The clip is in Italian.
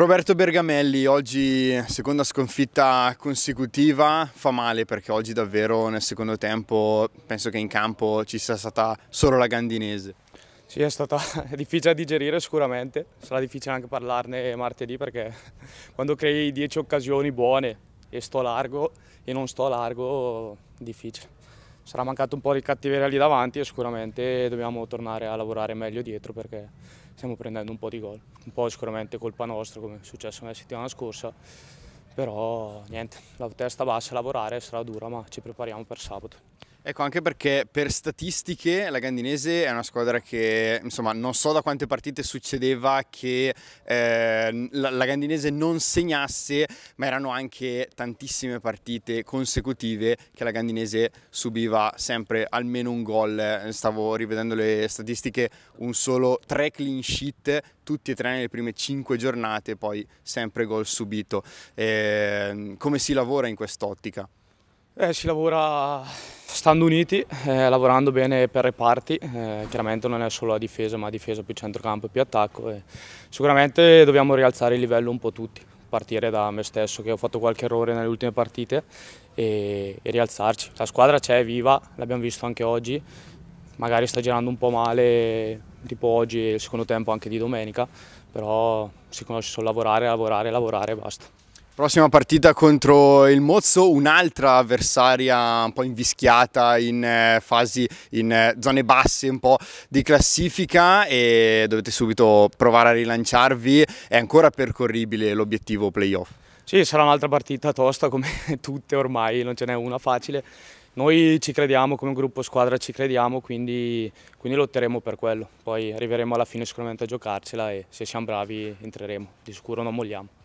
Roberto Bergamelli, oggi seconda sconfitta consecutiva, fa male perché oggi davvero nel secondo tempo penso che in campo ci sia stata solo la Gandinese. Sì, è stata difficile da digerire sicuramente, sarà difficile anche parlarne martedì perché quando crei 10 occasioni buone e sto largo e non sto largo, difficile. Sarà mancato un po' di cattiveria lì davanti e sicuramente dobbiamo tornare a lavorare meglio dietro perché stiamo prendendo un po' di gol, un po' sicuramente colpa nostra come è successo la settimana scorsa, però niente, la testa bassa, lavorare sarà dura ma ci prepariamo per sabato. Ecco, anche perché per statistiche la Gandinese è una squadra che, insomma, non so da quante partite succedeva che eh, la, la, Gandinese non segnasse, ma erano anche tantissime partite consecutive che la Gandinese subiva sempre almeno un gol. Stavo rivedendo le statistiche, un solo tre clean sheet, tutti e tre nelle prime cinque giornate, poi sempre gol subito. Eh, come si lavora in quest'ottica? Eh, si lavora stando uniti, eh, lavorando bene per reparti, eh, chiaramente non è solo la difesa ma difesa più centrocampo e più attacco sicuramente dobbiamo rialzare il livello un po' tutti, partire da me stesso che ho fatto qualche errore nelle ultime partite e, e rialzarci. La squadra c'è, è viva, l'abbiamo visto anche oggi, magari sta girando un po' male tipo oggi e il secondo tempo anche di domenica, però si conosce solo lavorare, lavorare, lavorare e basta. Prossima partita contro il Mozzo, un'altra avversaria un po' invischiata in eh, fasi, in eh, zone basse un po' di classifica e dovete subito provare a rilanciarvi, è ancora percorribile l'obiettivo playoff? Sì, sarà un'altra partita tosta come tutte ormai, non ce n'è una facile. Noi ci crediamo, come gruppo squadra ci crediamo, quindi, quindi, lotteremo per quello. Poi arriveremo alla fine sicuramente a giocarcela e se siamo bravi entreremo, di sicuro non molliamo.